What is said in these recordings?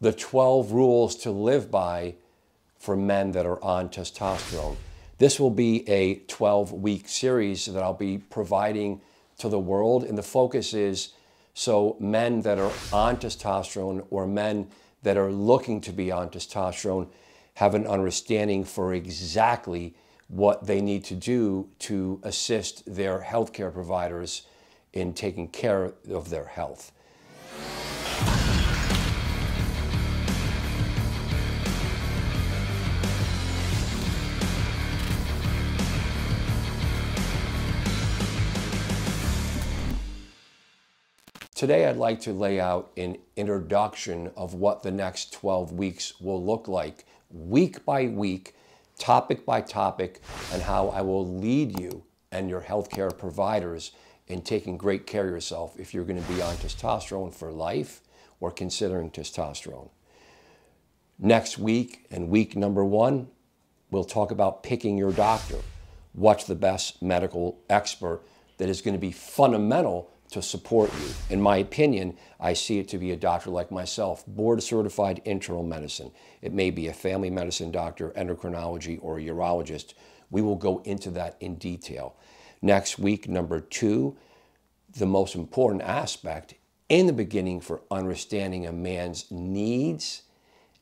the 12 rules to live by for men that are on testosterone. This will be a 12 week series that I'll be providing to the world. And the focus is so men that are on testosterone or men that are looking to be on testosterone have an understanding for exactly what they need to do to assist their healthcare providers in taking care of their health. Today, I'd like to lay out an introduction of what the next 12 weeks will look like, week by week, topic by topic, and how I will lead you and your healthcare providers in taking great care of yourself if you're going to be on testosterone for life or considering testosterone. Next week and week number one, we'll talk about picking your doctor. What's the best medical expert that is going to be fundamental to support you. In my opinion, I see it to be a doctor like myself, board certified internal medicine. It may be a family medicine doctor, endocrinology, or a urologist. We will go into that in detail. Next week, number two, the most important aspect in the beginning for understanding a man's needs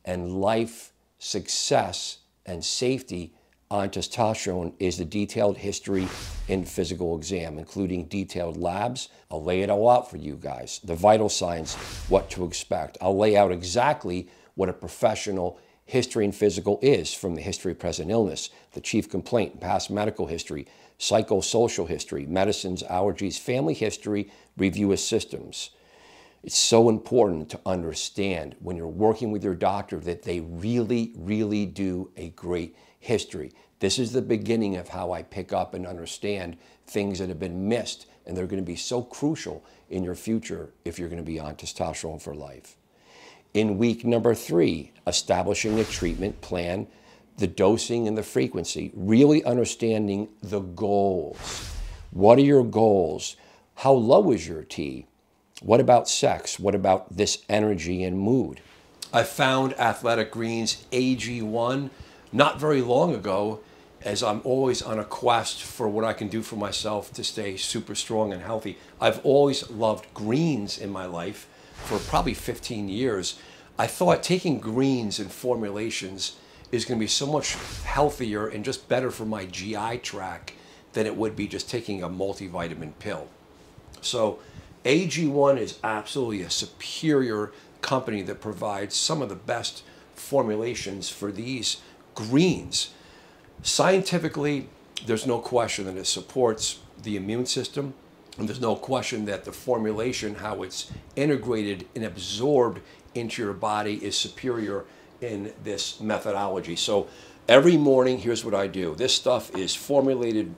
and life success and safety on testosterone is the detailed history and physical exam, including detailed labs. I'll lay it all out for you guys. The vital signs, what to expect. I'll lay out exactly what a professional history and physical is from the history of present illness, the chief complaint, past medical history, psychosocial history, medicines, allergies, family history, review of systems. It's so important to understand when you're working with your doctor that they really, really do a great history. This is the beginning of how I pick up and understand things that have been missed, and they're going to be so crucial in your future if you're going to be on testosterone for life. In week number three, establishing a treatment plan, the dosing and the frequency, really understanding the goals. What are your goals? How low is your T? What about sex? What about this energy and mood? I found Athletic Greens AG1 not very long ago as I'm always on a quest for what I can do for myself to stay super strong and healthy. I've always loved greens in my life for probably 15 years. I thought taking greens and formulations is going to be so much healthier and just better for my GI tract than it would be just taking a multivitamin pill. So AG1 is absolutely a superior company that provides some of the best formulations for these greens. Scientifically, there's no question that it supports the immune system, and there's no question that the formulation, how it's integrated and absorbed into your body, is superior in this methodology. So every morning, here's what I do this stuff is formulated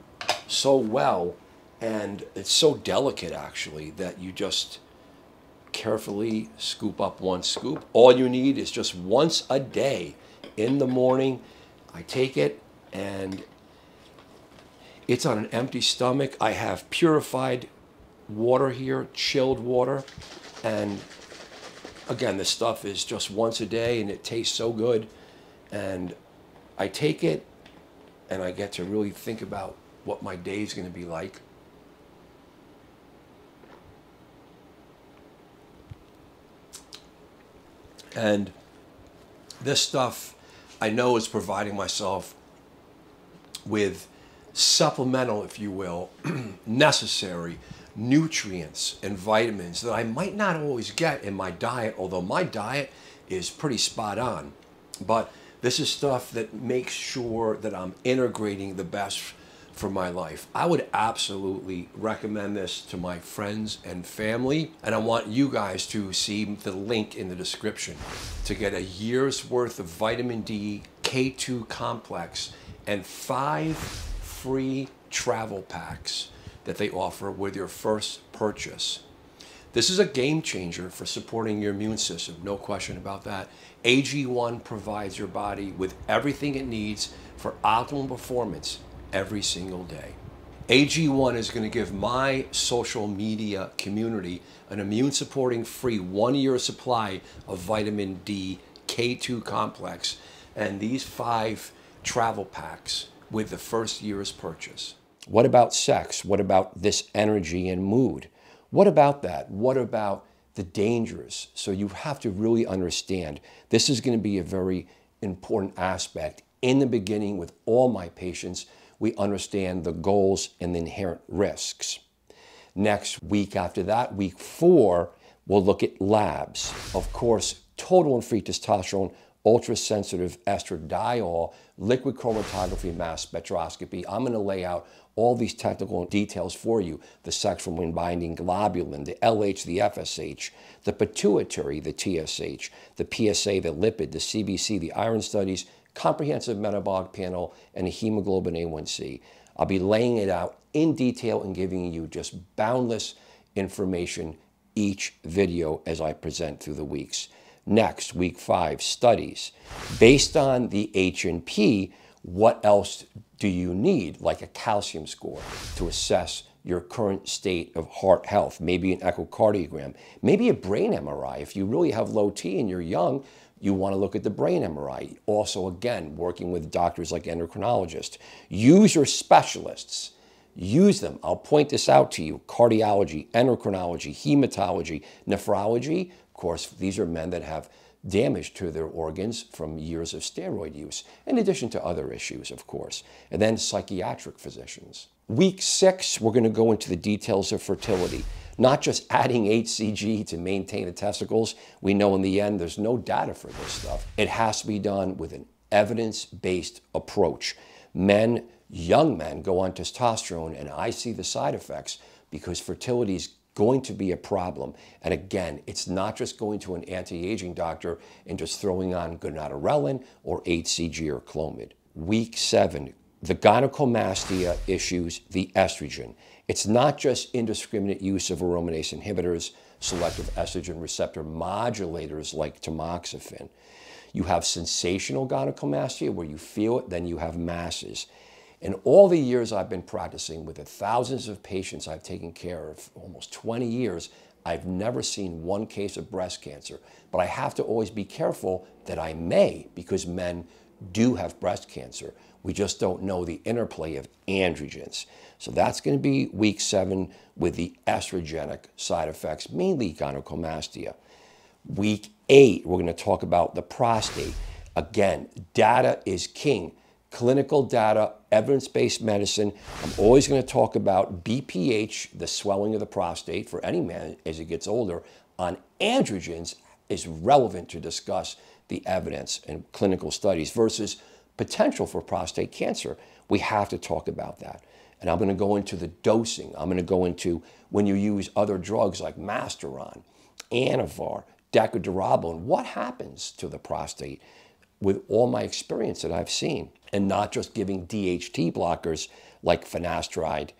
so well and it's so delicate, actually, that you just carefully scoop up one scoop. All you need is just once a day in the morning. I take it and it's on an empty stomach. I have purified water here, chilled water. And again, this stuff is just once a day and it tastes so good. And I take it and I get to really think about what my day is going to be like. And this stuff I know is providing myself with supplemental, if you will, necessary nutrients and vitamins that I might not always get in my diet, although my diet is pretty spot on. But this is stuff that makes sure that I'm integrating the best for my life. I would absolutely recommend this to my friends and family, and I want you guys to see the link in the description to get a year's worth of vitamin D K2 complex and five free travel packs that they offer with your first purchase. This is a game changer for supporting your immune system, no question about that. AG1 provides your body with everything it needs for optimal performance every single day. AG1 is going to give my social media community an immune supporting free one year supply of vitamin D K2 complex and these five travel packs with the first year's purchase. What about sex? What about this energy and mood? What about that? What about the dangers? So you have to really understand this is going to be a very important aspect in the beginning with all my patients we understand the goals and the inherent risks. Next week after that, week four, we'll look at labs. Of course, total and free testosterone, ultrasensitive estradiol, liquid chromatography mass spectroscopy. I'm going to lay out all these technical details for you. The sexual hormone binding globulin, the LH, the FSH, the pituitary, the TSH, the PSA, the lipid, the CBC, the iron studies, comprehensive metabolic panel, and a hemoglobin A1C. I'll be laying it out in detail and giving you just boundless information each video as I present through the weeks. Next, week five, studies. Based on the H&P, what else do you need, like a calcium score, to assess your current state of heart health, maybe an echocardiogram, maybe a brain MRI. If you really have low T and you're young, you want to look at the brain MRI. Also, again, working with doctors like endocrinologists. Use your specialists. Use them. I'll point this out to you. Cardiology, endocrinology, hematology, nephrology. Of course, these are men that have damage to their organs from years of steroid use, in addition to other issues, of course. And then psychiatric physicians. Week six, we're going to go into the details of fertility not just adding HCG to maintain the testicles. We know in the end, there's no data for this stuff. It has to be done with an evidence-based approach. Men, young men go on testosterone and I see the side effects because fertility is going to be a problem. And again, it's not just going to an anti-aging doctor and just throwing on gonadirellin or HCG or Clomid. Week seven, the gynecomastia issues the estrogen. It's not just indiscriminate use of aromatase inhibitors, selective estrogen receptor modulators like tamoxifen. You have sensational gynecomastia where you feel it, then you have masses. In all the years I've been practicing with the thousands of patients I've taken care of, almost 20 years, I've never seen one case of breast cancer. But I have to always be careful that I may because men do have breast cancer. We just don't know the interplay of androgens. So that's going to be week seven with the estrogenic side effects, mainly gynecomastia. Week eight, we're going to talk about the prostate. Again, data is king. Clinical data, evidence based medicine. I'm always going to talk about BPH, the swelling of the prostate for any man as he gets older, on androgens, is relevant to discuss the evidence and clinical studies versus potential for prostate cancer. We have to talk about that. And I'm going to go into the dosing. I'm going to go into when you use other drugs like Masteron, Anavar, Decadurabin, what happens to the prostate with all my experience that I've seen, and not just giving DHT blockers like finasteride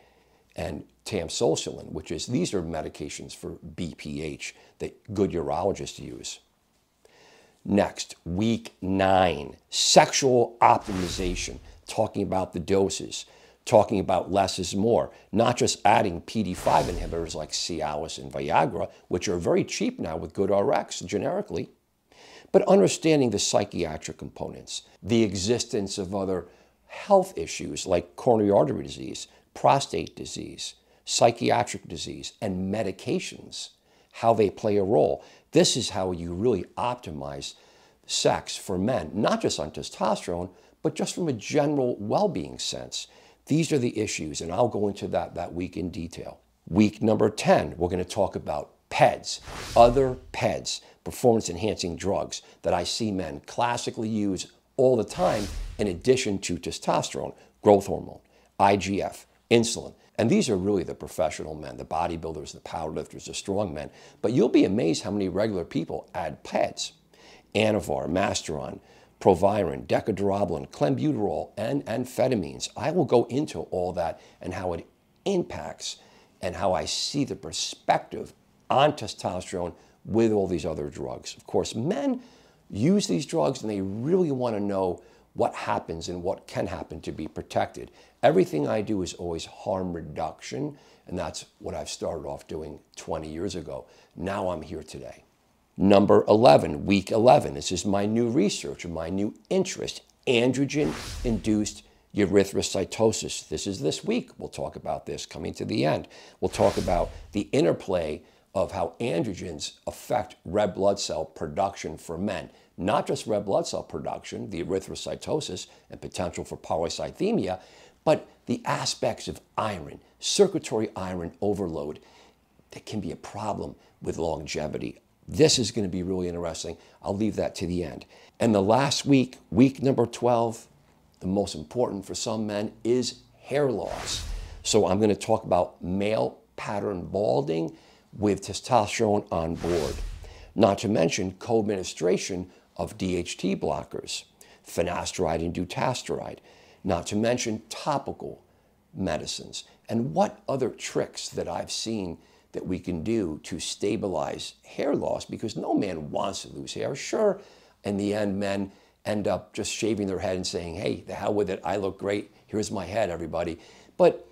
and tamsulsulin, which is, these are medications for BPH that good urologists use. Next, week nine, sexual optimization, talking about the doses, talking about less is more, not just adding PD5 inhibitors like Cialis and Viagra, which are very cheap now with good RX generically, but understanding the psychiatric components, the existence of other health issues like coronary artery disease, prostate disease, psychiatric disease, and medications, how they play a role. This is how you really optimize sex for men, not just on testosterone, but just from a general well being sense. These are the issues, and I'll go into that that week in detail. Week number 10, we're going to talk about PEDs, other PEDs, performance enhancing drugs that I see men classically use all the time in addition to testosterone, growth hormone, IGF, insulin. And these are really the professional men, the bodybuilders, the powerlifters, the strong men. But you'll be amazed how many regular people add PETs, Anavar, Masteron, Proviron, Decadroblin, Clenbuterol, and amphetamines. I will go into all that and how it impacts and how I see the perspective on testosterone with all these other drugs. Of course, men use these drugs and they really want to know what happens and what can happen to be protected. Everything I do is always harm reduction, and that's what I've started off doing 20 years ago. Now I'm here today. Number 11, week 11. This is my new research or my new interest androgen induced erythrocytosis. This is this week. We'll talk about this coming to the end. We'll talk about the interplay of how androgens affect red blood cell production for men not just red blood cell production, the erythrocytosis, and potential for polycythemia, but the aspects of iron, circulatory iron overload that can be a problem with longevity. This is going to be really interesting. I'll leave that to the end. And the last week, week number 12, the most important for some men is hair loss. So I'm going to talk about male pattern balding with testosterone on board. Not to mention co-administration of DHT blockers, finasteride and dutasteride, not to mention topical medicines, and what other tricks that I've seen that we can do to stabilize hair loss because no man wants to lose hair. Sure, in the end, men end up just shaving their head and saying, hey, the hell with it, I look great, here's my head, everybody. But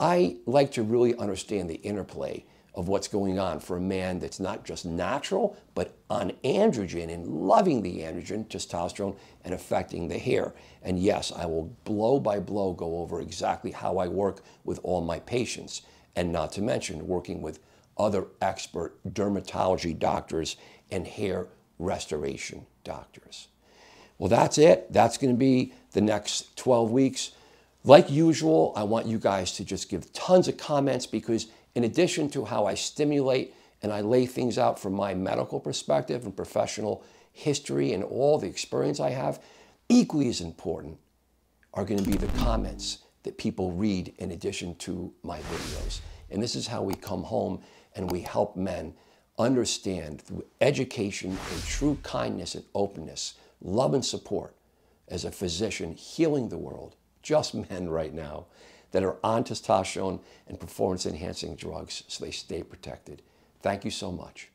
I like to really understand the interplay of what's going on for a man that's not just natural, but on androgen and loving the androgen, testosterone, and affecting the hair. And yes, I will blow by blow go over exactly how I work with all my patients, and not to mention working with other expert dermatology doctors and hair restoration doctors. Well, that's it. That's going to be the next 12 weeks. Like usual, I want you guys to just give tons of comments because in addition to how I stimulate and I lay things out from my medical perspective and professional history and all the experience I have, equally as important are going to be the comments that people read in addition to my videos. And this is how we come home and we help men understand through education and true kindness and openness, love and support as a physician healing the world, just men right now, that are on testosterone and performance enhancing drugs so they stay protected. Thank you so much.